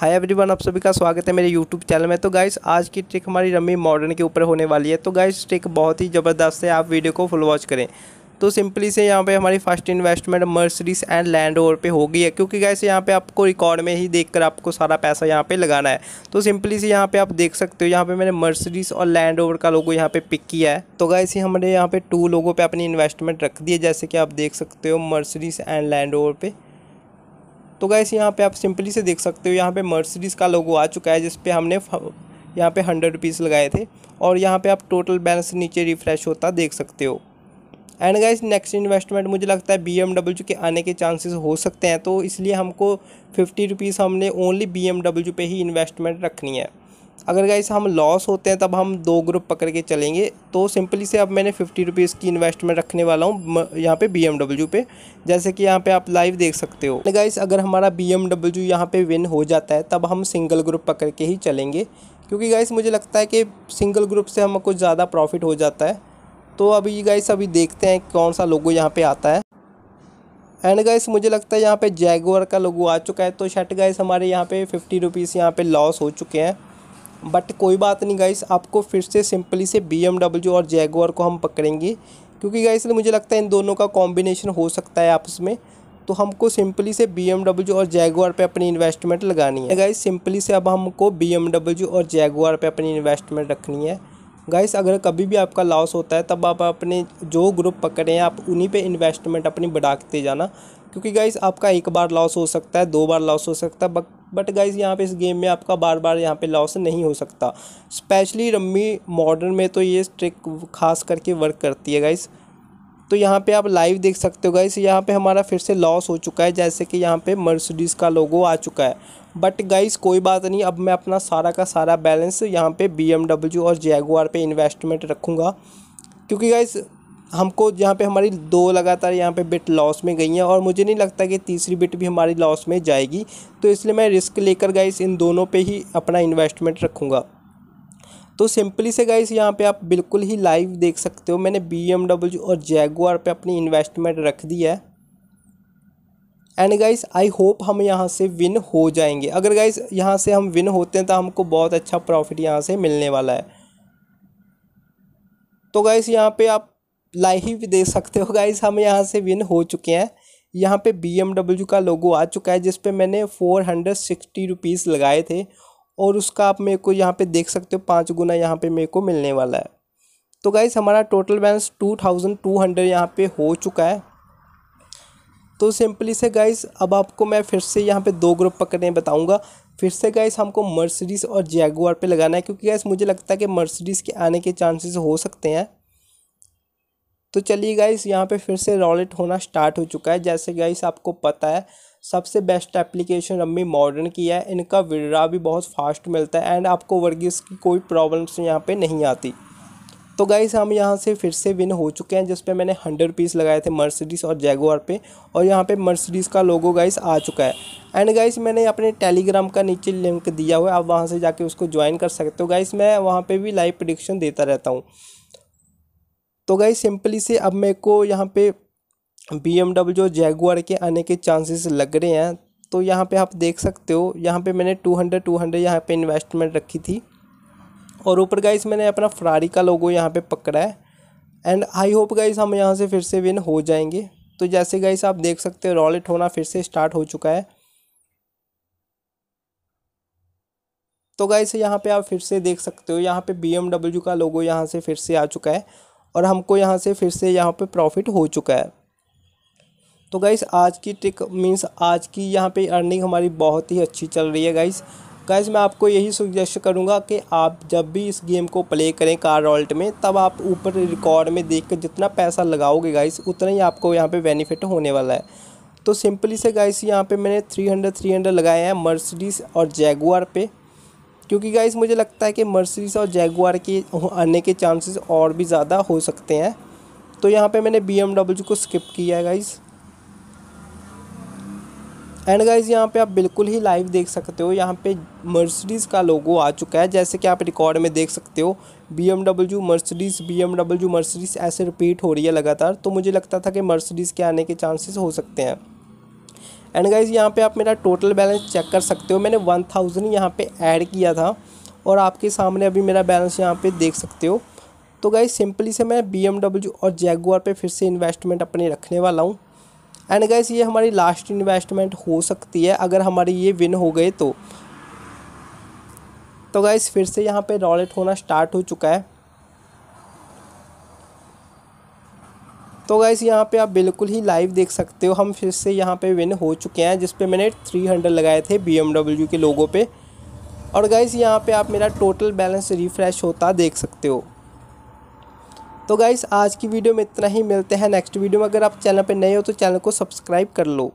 hi everyone आप सभी का स्वागत है मेरे यूट्यूब चैनल में तो गाइस आज की ट्रिक हमारी रमी मॉडर्न के ऊपर होने वाली है तो गाइस ट्रिक बहुत ही ज़बरदस्त है आप वीडियो को फुल वॉच करें तो सिंपली से यहाँ पे हमारी first investment Mercedes and Land Rover पर हो गई है क्योंकि गाइस यहाँ पे आपको रिकॉर्ड में ही देख आपको सारा पैसा यहाँ पर लगाना है तो सिंपली से यहाँ पर आप देख सकते हो यहाँ पर मैंने मर्सरीज और लैंड ओवर का लोगो यहाँ पर पिक किया है तो गाइस ये हमने यहाँ पर टू लोगों पर अपनी इन्वेस्टमेंट रख दी है जैसे कि आप देख सकते हो मर्सरीज एंड लैंड ओवर पर तो गैस यहाँ पे आप सिंपली से देख सकते हो यहाँ पे मर्सिडीज़ का लोगो आ चुका है जिसपे हमने यहाँ पे हंड्रेड रुपीज़ लगाए थे और यहाँ पे आप टोटल बैलेंस नीचे रिफ्रेश होता देख सकते हो एंड गाइस नेक्स्ट इन्वेस्टमेंट मुझे लगता है बी एम डब्ल्यू के आने के चांसेस हो सकते हैं तो इसलिए हमको फिफ्टी रुपीज़ हमने ओनली बी एम डब्ल्यू पे ही इन्वेस्टमेंट रखनी है अगर गाइस हम लॉस होते हैं तब हम दो ग्रुप पकड़ के चलेंगे तो सिंपली से अब मैंने फिफ्टी रुपीज़ की इन्वेस्टमेंट रखने वाला हूँ यहाँ पे बी पे जैसे कि यहाँ पे आप लाइव देख सकते हो गाइस तो अगर हमारा बी एम डब्ल्यू यहाँ पर विन हो जाता है तब हम सिंगल ग्रुप पकड़ के ही चलेंगे क्योंकि गाइस मुझे लगता है कि सिंगल ग्रुप से हम कुछ ज़्यादा प्रॉफिट हो जाता है तो अभी गाइस अभी देखते हैं कौन सा लोगो यहाँ पर आता है एंड गाइस मुझे लगता है यहाँ पे जैगोर का लोगो आ चुका है तो शर्ट गाइस हमारे यहाँ पे फिफ्टी रुपीज़ यहाँ पे लॉस हो चुके हैं बट कोई बात नहीं गाइस आपको फिर से सिंपली से बी और जैगवार को हम पकड़ेंगे क्योंकि गाइस मुझे लगता है इन दोनों का कॉम्बिनेशन हो सकता है आपस में तो हमको सिंपली से बी और जैगवार पे अपनी इन्वेस्टमेंट लगानी है गाइस सिंपली से अब हमको बी और जैगवार पे अपनी इन्वेस्टमेंट रखनी है गाइस अगर कभी भी आपका लॉस होता है तब आप अपने जो ग्रुप पकड़े हैं आप उन्हीं पे इन्वेस्टमेंट अपनी बढ़ाते जाना क्योंकि गाइस आपका एक बार लॉस हो सकता है दो बार लॉस हो सकता है बट बट गाइज़ यहाँ पे इस गेम में आपका बार बार यहाँ पे लॉस नहीं हो सकता स्पेशली रम्मी मॉडर्न में तो ये ट्रिक खास करके वर्क करती है गाइज़ तो यहाँ पे आप लाइव देख सकते हो गाइस यहाँ पे हमारा फिर से लॉस हो चुका है जैसे कि यहाँ पे मर्सिडीज़ का लोगो आ चुका है बट गाइस कोई बात नहीं अब मैं अपना सारा का सारा बैलेंस यहाँ पे बी और जेगोआर पे इन्वेस्टमेंट रखूँगा क्योंकि गाइस हमको यहाँ पे हमारी दो लगातार यहाँ पे बिट लॉस में गई हैं और मुझे नहीं लगता कि तीसरी बिट भी हमारी लॉस में जाएगी तो इसलिए मैं रिस्क लेकर गाइस इन दोनों पे ही अपना इन्वेस्टमेंट रखूँगा तो सिंपली से गाइस यहाँ पे आप बिल्कुल ही लाइव देख सकते हो मैंने बी और जैगुआर पर अपनी इन्वेस्टमेंट रख दी है एंड गाइस आई होप हम यहाँ से विन हो जाएंगे अगर गाइस यहाँ से हम विन होते हैं तो हमको बहुत अच्छा प्रॉफिट यहाँ से मिलने वाला है तो गाइस यहाँ पे आप ही भी देख सकते हो गाइज़ हम यहाँ से विन हो चुके हैं यहाँ पे बी का लोगो आ चुका है जिसपे मैंने फोर हंड्रेड सिक्सटी रुपीज़ लगाए थे और उसका आप मेरे को यहाँ पे देख सकते हो पाँच गुना यहाँ पे मेरे को मिलने वाला है तो गाइज़ हमारा total balance two thousand two hundred यहाँ पर हो चुका है तो सिंपली से गाइज़ अब आपको मैं फिर से यहाँ पे दो ग्रुप पकड़ने बताऊँगा फिर से गाइस हमको मर्सिडीज़ और जैगुआर पे लगाना है क्योंकि गाइस मुझे लगता है कि मर्सिडीज़ के आने के चांसेस हो सकते हैं तो चलिए गाइस यहाँ पे फिर से रॉलेट होना स्टार्ट हो चुका है जैसे गाइस आपको पता है सबसे बेस्ट एप्लीकेशन रम्मी मॉडर्न की है इनका विड्रा भी बहुत फास्ट मिलता है एंड आपको वर्गीस की कोई प्रॉब्लम्स यहाँ पे नहीं आती तो गाइस हम यहाँ से फिर से विन हो चुके हैं जिस मैंने हंड्रेड पीस लगाए थे मर्सिडीज़ और जैगोर पे और यहाँ पे मर्सिडीज़ का लोगो गाइस आ चुका है एंड गाइस मैंने अपने टेलीग्राम का नीचे लिंक दिया हुआ है आप वहाँ से जाके उसको ज्वाइन कर सकते हो गाइस मैं वहाँ पे भी लाइव प्रडिक्शन देता रहता हूँ तो गई सिंपली से अब मेरे को यहाँ पे बी एम डब्ल्यू जैगुआर के आने के चांसेस लग रहे हैं तो यहाँ पे आप देख सकते हो यहाँ पे मैंने टू हंड्रेड टू हंड्रेड यहाँ पर इन्वेस्टमेंट रखी थी और ऊपर गाइस मैंने अपना फ्रारी का लोगो यहाँ पे पकड़ा है एंड आई होप गाइस हम यहाँ से फिर से विन हो जाएंगे तो जैसे गाइस आप देख सकते हो रॉलेट होना फिर से स्टार्ट हो चुका है तो गाइस यहाँ पे आप फिर से देख सकते हो यहाँ पे बी का लोगो यहाँ से फिर से आ चुका है और हमको यहाँ से फिर से यहाँ पे प्रॉफिट हो चुका है तो गाइस आज की ट्रिक मीन्स आज की यहाँ पे अर्निंग हमारी बहुत ही अच्छी चल रही है गाइस गाइस मैं आपको यही सुजेस्ट करूँगा कि आप जब भी इस गेम को प्ले करें कार ऑल्ट में तब आप ऊपर रिकॉर्ड में देख कर जितना पैसा लगाओगे गाइस उतना ही आपको यहाँ पर बेनिफिट होने वाला है तो सिंपली से गाइस यहाँ पे मैंने 300 300 लगाए हैं मर्सिडीज़ और जैगुआर पे क्योंकि गाइस मुझे लगता है कि मर्सिडीज और जैगुआर के आने के चांसेस और भी ज़्यादा हो सकते हैं तो यहाँ पे मैंने बी को स्किप किया है गाइस एंड गाइज यहाँ पे आप बिल्कुल ही लाइव देख सकते हो यहाँ पे मर्सिडीज़ का लोगो आ चुका है जैसे कि आप रिकॉर्ड में देख सकते हो B M W Mercedes B M W Mercedes ऐसे रिपीट हो रही है लगातार तो मुझे लगता था कि मर्सिडीज़ के आने के चांसेस हो सकते हैं एंड गाइज़ यहाँ पे आप मेरा टोटल बैलेंस चेक कर सकते हो मैंने वन थाउजेंड यहाँ पर ऐड किया था और आपके सामने अभी मेरा बैलेंस यहाँ पे देख सकते हो तो गाइज सिंपली से मैं बी और जैगुआर पे फिर से इन्वेस्टमेंट अपने रखने वाला हूँ एंड गाइज ये हमारी लास्ट इन्वेस्टमेंट हो सकती है अगर हमारी ये विन हो गए तो तो गाइज़ फिर से यहाँ पे रॉलेट होना स्टार्ट हो चुका है तो गाइस यहाँ पे आप बिल्कुल ही लाइव देख सकते हो हम फिर से यहाँ पे विन हो चुके हैं जिस पे मैंने 300 लगाए थे बी के लोगों पे और गाइस यहाँ पे आप मेरा टोटल बैलेंस रिफ़्रेश होता देख सकते हो तो गाइस आज की वीडियो में इतना ही मिलते हैं नेक्स्ट वीडियो में अगर आप चैनल पर नए हो तो चैनल को सब्सक्राइब कर लो